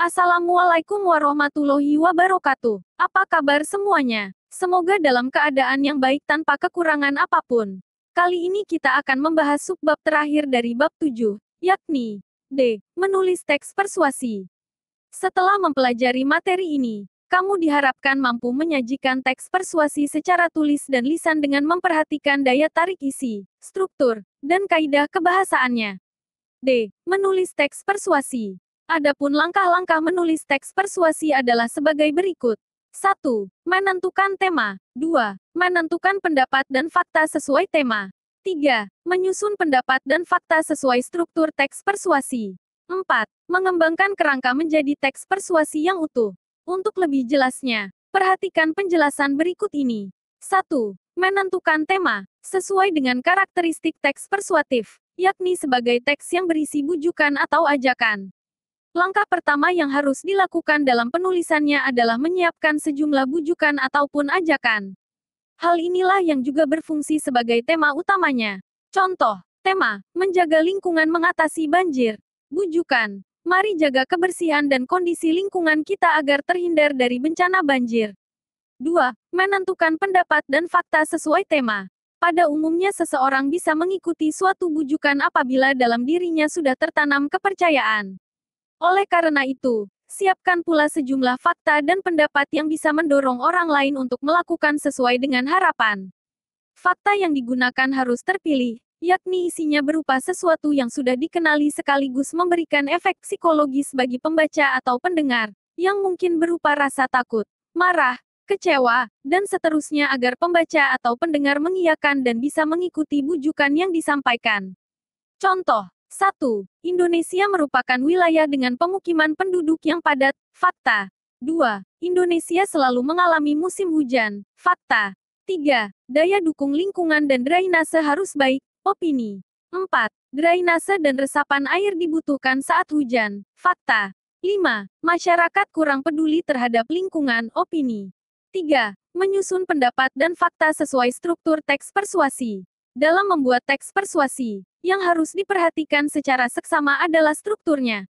Assalamualaikum warahmatullahi wabarakatuh. Apa kabar semuanya? Semoga dalam keadaan yang baik tanpa kekurangan apapun. Kali ini kita akan membahas subbab terakhir dari bab 7, yakni D. Menulis teks persuasi. Setelah mempelajari materi ini, kamu diharapkan mampu menyajikan teks persuasi secara tulis dan lisan dengan memperhatikan daya tarik isi, struktur, dan kaidah kebahasaannya. D. Menulis teks persuasi. Adapun langkah-langkah menulis teks persuasi adalah sebagai berikut. 1. Menentukan tema. 2. Menentukan pendapat dan fakta sesuai tema. 3. Menyusun pendapat dan fakta sesuai struktur teks persuasi. 4. Mengembangkan kerangka menjadi teks persuasi yang utuh. Untuk lebih jelasnya, perhatikan penjelasan berikut ini. 1. Menentukan tema sesuai dengan karakteristik teks persuatif, yakni sebagai teks yang berisi bujukan atau ajakan Langkah pertama yang harus dilakukan dalam penulisannya adalah menyiapkan sejumlah bujukan ataupun ajakan. Hal inilah yang juga berfungsi sebagai tema utamanya. Contoh, tema, menjaga lingkungan mengatasi banjir. Bujukan, mari jaga kebersihan dan kondisi lingkungan kita agar terhindar dari bencana banjir. 2. Menentukan pendapat dan fakta sesuai tema. Pada umumnya seseorang bisa mengikuti suatu bujukan apabila dalam dirinya sudah tertanam kepercayaan. Oleh karena itu, siapkan pula sejumlah fakta dan pendapat yang bisa mendorong orang lain untuk melakukan sesuai dengan harapan. Fakta yang digunakan harus terpilih, yakni isinya berupa sesuatu yang sudah dikenali sekaligus memberikan efek psikologis bagi pembaca atau pendengar, yang mungkin berupa rasa takut, marah, kecewa, dan seterusnya agar pembaca atau pendengar mengiyakan dan bisa mengikuti bujukan yang disampaikan. Contoh, 1. Indonesia merupakan wilayah dengan pemukiman penduduk yang padat, fakta. 2. Indonesia selalu mengalami musim hujan, fakta. 3. Daya dukung lingkungan dan drainase harus baik, opini. 4. Drainase dan resapan air dibutuhkan saat hujan, fakta. 5. Masyarakat kurang peduli terhadap lingkungan, opini. 3. Menyusun pendapat dan fakta sesuai struktur teks persuasi. Dalam membuat teks persuasi, yang harus diperhatikan secara seksama adalah strukturnya.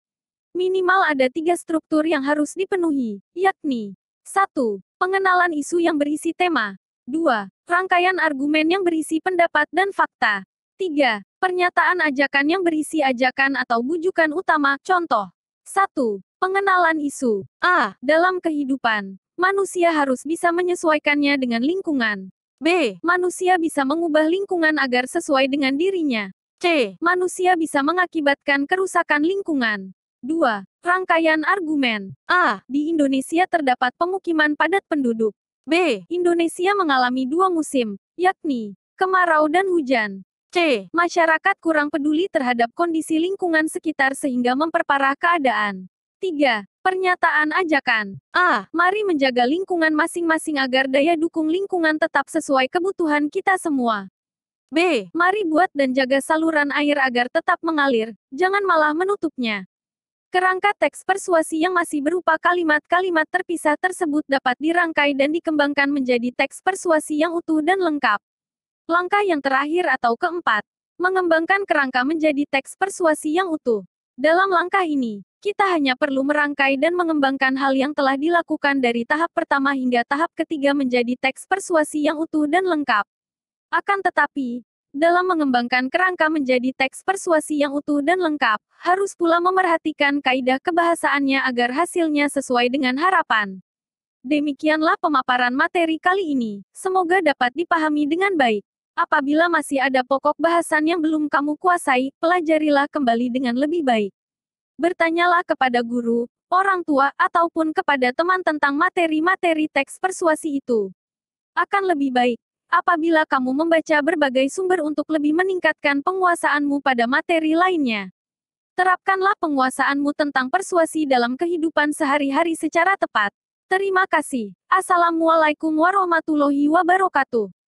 Minimal ada tiga struktur yang harus dipenuhi, yakni 1. Pengenalan isu yang berisi tema 2. Rangkaian argumen yang berisi pendapat dan fakta 3. Pernyataan ajakan yang berisi ajakan atau bujukan utama, contoh 1. Pengenalan isu A. Dalam kehidupan, manusia harus bisa menyesuaikannya dengan lingkungan. B. Manusia bisa mengubah lingkungan agar sesuai dengan dirinya. C. Manusia bisa mengakibatkan kerusakan lingkungan. 2. Rangkaian argumen. A. Di Indonesia terdapat pemukiman padat penduduk. B. Indonesia mengalami dua musim, yakni kemarau dan hujan. C. Masyarakat kurang peduli terhadap kondisi lingkungan sekitar sehingga memperparah keadaan. 3. Pernyataan ajakan. A. Mari menjaga lingkungan masing-masing agar daya dukung lingkungan tetap sesuai kebutuhan kita semua. B. Mari buat dan jaga saluran air agar tetap mengalir, jangan malah menutupnya. Kerangka teks persuasi yang masih berupa kalimat-kalimat terpisah tersebut dapat dirangkai dan dikembangkan menjadi teks persuasi yang utuh dan lengkap. Langkah yang terakhir atau keempat, mengembangkan kerangka menjadi teks persuasi yang utuh. Dalam langkah ini, kita hanya perlu merangkai dan mengembangkan hal yang telah dilakukan dari tahap pertama hingga tahap ketiga menjadi teks persuasi yang utuh dan lengkap. Akan tetapi, dalam mengembangkan kerangka menjadi teks persuasi yang utuh dan lengkap, harus pula memerhatikan kaidah kebahasaannya agar hasilnya sesuai dengan harapan. Demikianlah pemaparan materi kali ini, semoga dapat dipahami dengan baik. Apabila masih ada pokok bahasan yang belum kamu kuasai, pelajarilah kembali dengan lebih baik. Bertanyalah kepada guru, orang tua, ataupun kepada teman tentang materi-materi teks persuasi itu. Akan lebih baik apabila kamu membaca berbagai sumber untuk lebih meningkatkan penguasaanmu pada materi lainnya. Terapkanlah penguasaanmu tentang persuasi dalam kehidupan sehari-hari secara tepat. Terima kasih. Assalamualaikum warahmatullahi wabarakatuh.